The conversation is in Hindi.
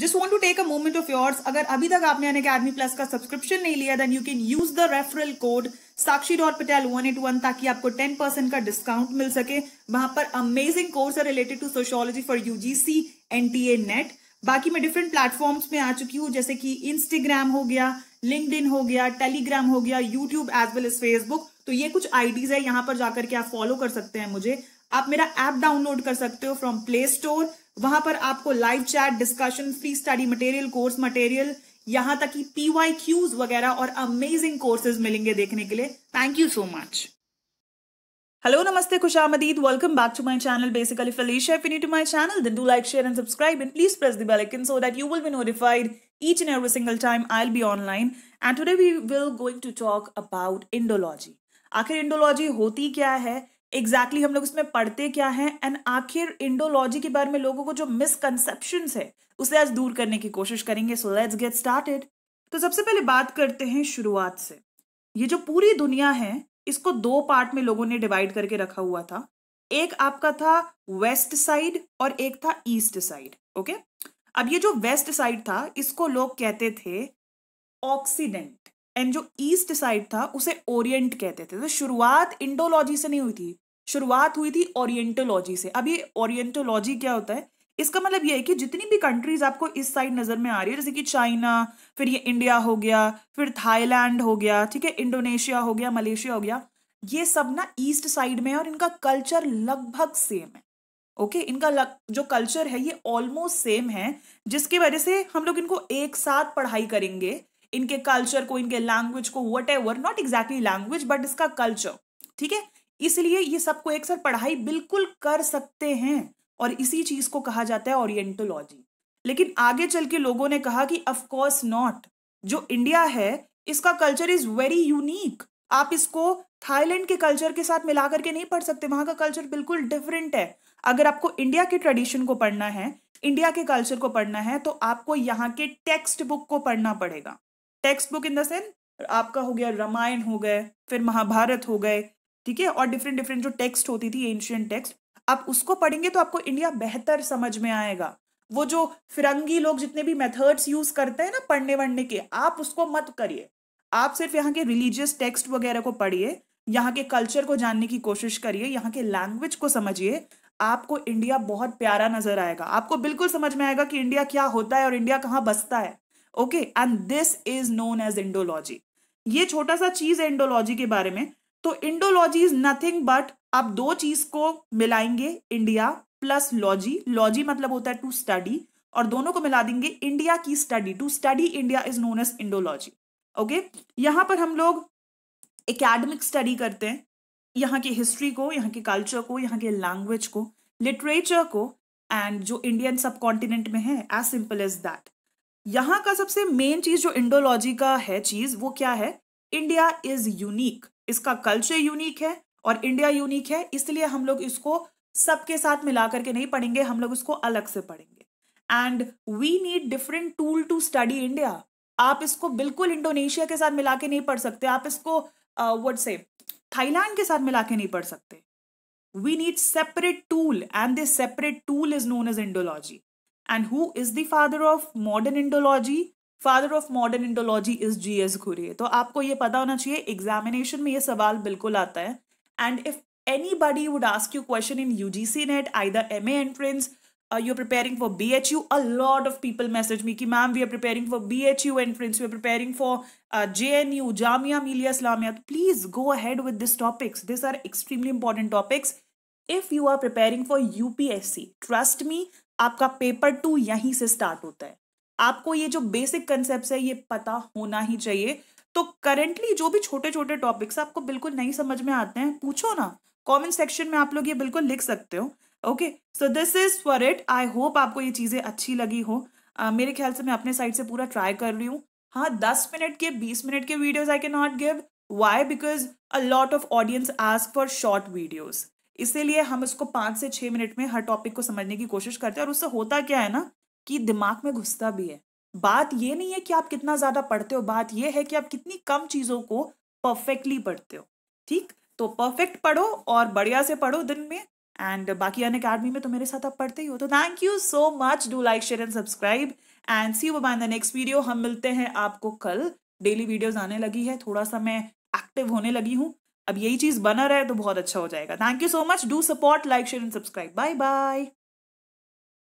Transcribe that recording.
Just want to take a moment of yours अगर अभी तक आपने अनेक आदमी प्लस का सब्सक्रिप्शन नहीं लिया then you can use the referral code Sakshi dot Patel one eight one ताकि आपको टेन परसेंट का डिस्काउंट मिल सके वहां पर अमेजिंग कोर्स है related to sociology for UGC NTA NET बाकी मैं डिफरेंट प्लेटफॉर्म्स में आ चुकी हूँ जैसे कि इंस्टाग्राम हो गया लिंकड हो गया टेलीग्राम हो गया YouTube as well as Facebook तो ये कुछ आईडीज है यहाँ पर जाकर के आप फॉलो कर सकते हैं मुझे आप मेरा ऐप डाउनलोड कर सकते हो फ्रॉम प्ले स्टोर वहां पर आपको live chat discussion free study material course material यहां तक कि पीवाई क्यूज वगैरह और अमेजिंग कोर्सेज मिलेंगे देखने के लिए thank you so much hello नमस्ते खुशामदीद welcome back to my channel basically फलीशा if you to my channel then do like share and subscribe and please press the bell icon so that you will be notified and every single time I will be online and today we will going to talk about Indology आखिर इंडोलॉजी होती क्या है एग्जैक्टली exactly हम लोग इसमें पढ़ते क्या हैं एंड आखिर इंडोलॉजी के बारे में लोगों को जो मिसकनसेप्शन है उसे आज दूर करने की कोशिश करेंगे सो लेट्स गेट स्टार्टेड तो सबसे पहले बात करते हैं शुरुआत से ये जो पूरी दुनिया है इसको दो पार्ट में लोगों ने डिवाइड करके रखा हुआ था एक आपका था वेस्ट साइड और एक था ईस्ट साइड ओके अब ये जो वेस्ट साइड था इसको लोग कहते थे ऑक्सीडेंट एंड जो ईस्ट साइड था उसे ओरिएंट कहते थे तो शुरुआत इंडोलॉजी से नहीं हुई थी शुरुआत हुई थी ओरिएंटोलॉजी से अब ये ओरिएंटोलॉजी क्या होता है इसका मतलब ये है कि जितनी भी कंट्रीज आपको इस साइड नजर में आ रही है जैसे कि चाइना फिर ये इंडिया हो गया फिर थाईलैंड हो गया ठीक है इंडोनेशिया हो गया मलेशिया हो गया ये सब ना ईस्ट साइड में है और इनका कल्चर लगभग सेम है ओके okay, इनका लग, जो कल्चर है ये ऑलमोस्ट सेम है जिसकी वजह से हम लोग इनको एक साथ पढ़ाई करेंगे इनके कल्चर को इनके लैंग्वेज को whatever not exactly language but इसका कल्चर ठीक है इसलिए ये सबको एक सर पढ़ाई बिल्कुल कर सकते हैं और इसी चीज को कहा जाता है ओरिएंटोलॉजी लेकिन आगे चल के लोगों ने कहा कि अफकोर्स नॉट जो इंडिया है इसका कल्चर इज वेरी यूनिक आप इसको थाईलैंड के कल्चर के साथ मिला करके नहीं पढ़ सकते वहां का कल्चर बिल्कुल डिफरेंट है अगर आपको इंडिया के ट्रेडिशन को पढ़ना है इंडिया के कल्चर को पढ़ना है तो आपको यहाँ के टेक्स्ट बुक को पढ़ना पड़ेगा textbook in the sense आपका हो गया रामायण हो गए फिर महाभारत हो गए ठीक है और डिफरेंट डिफरेंट जो टेक्स्ट होती थी एंशियंट टेक्स्ट आप उसको पढ़ेंगे तो आपको इंडिया बेहतर समझ में आएगा वो जो फिरंगी लोग जितने भी मेथड्स यूज करते हैं ना पढ़ने वढ़ने के आप उसको मत करिए आप सिर्फ यहाँ के रिलीजियस टेक्स्ट वगैरह को पढ़िए यहाँ के कल्चर को जानने की कोशिश करिए यहाँ के लैंग्वेज को समझिए आपको इंडिया बहुत प्यारा नजर आएगा आपको बिल्कुल समझ में आएगा कि इंडिया क्या होता है और इंडिया कहाँ बसता है okay and this is known as Indology ये छोटा सा चीज है इंडोलॉजी के बारे में तो इंडोलॉजी इज नथिंग बट आप दो चीज को मिलाएंगे इंडिया प्लस लॉजी लॉजी मतलब होता है टू स्टडी और दोनों को मिला देंगे इंडिया की study to study India is known as Indology okay यहां पर हम लोग एकेडमिक स्टडी करते हैं यहाँ की हिस्ट्री को यहाँ के कल्चर को यहाँ के लैंग्वेज को लिटरेचर को एंड जो इंडियन सब कॉन्टिनेंट में है एज सिंपल एज दैट यहां का सबसे मेन चीज जो इंडोलॉजी का है चीज वो क्या है इंडिया इज यूनिक इसका कल्चर यूनिक है और इंडिया यूनिक है इसलिए हम लोग इसको सबके साथ मिला करके नहीं पढ़ेंगे हम लोग इसको अलग से पढ़ेंगे and we need different tool to study India आप इसको बिल्कुल इंडोनेशिया के साथ मिला के नहीं पढ़ सकते आप इसको वट से थाईलैंड के साथ मिला के नहीं पढ़ सकते we need separate tool and this separate tool is known as Indology And who is the father of modern Indology? Father of modern Indology is G S Ghurye तो आपको ये पता होना चाहिए एग्जामिनेशन में ये सवाल बिल्कुल आता है and if anybody would ask you question in U G C NET I the M A entrance you are preparing for B H U a lot of people message me की ma'am we are preparing for B H U entrance you are preparing for J N U Jamia Millia Islamia please go ahead with this topics this are extremely important topics if you are preparing for U P S C trust me आपका पेपर टू यहीं से स्टार्ट होता है आपको ये जो बेसिक कंसेप्ट है ये पता होना ही चाहिए तो करेंटली जो भी छोटे छोटे टॉपिक्स आपको बिल्कुल नहीं समझ में आते हैं पूछो ना कमेंट सेक्शन में आप लोग ये बिल्कुल लिख सकते हो okay so this is for it I hope आपको ये चीजें अच्छी लगी हो uh, मेरे ख्याल से मैं अपने साइड से पूरा ट्राई कर रही हूँ हाँ दस मिनट के बीस मिनट के वीडियोज आई के not give why because a lot of audience ask for short videos इसीलिए हम इसको पाँच से छः मिनट में हर टॉपिक को समझने की कोशिश करते हैं और उससे होता क्या है ना कि दिमाग में घुसता भी है बात ये नहीं है कि आप कितना ज़्यादा पढ़ते हो बात ये है कि आप कितनी कम चीज़ों को परफेक्टली पढ़ते हो ठीक तो परफेक्ट पढ़ो और बढ़िया से पढ़ो दिन में एंड बाकी अन अकेडमी में तो मेरे साथ आप पढ़ते ही हो तो thank you so much do like share and subscribe and see वो बाय द नेक्स्ट वीडियो हम मिलते हैं आपको कल डेली वीडियोस आने लगी है थोड़ा सा मैं एक्टिव होने लगी हूँ अब यही चीज बना रहे तो बहुत अच्छा हो जाएगा thank you so much do support like share and subscribe bye bye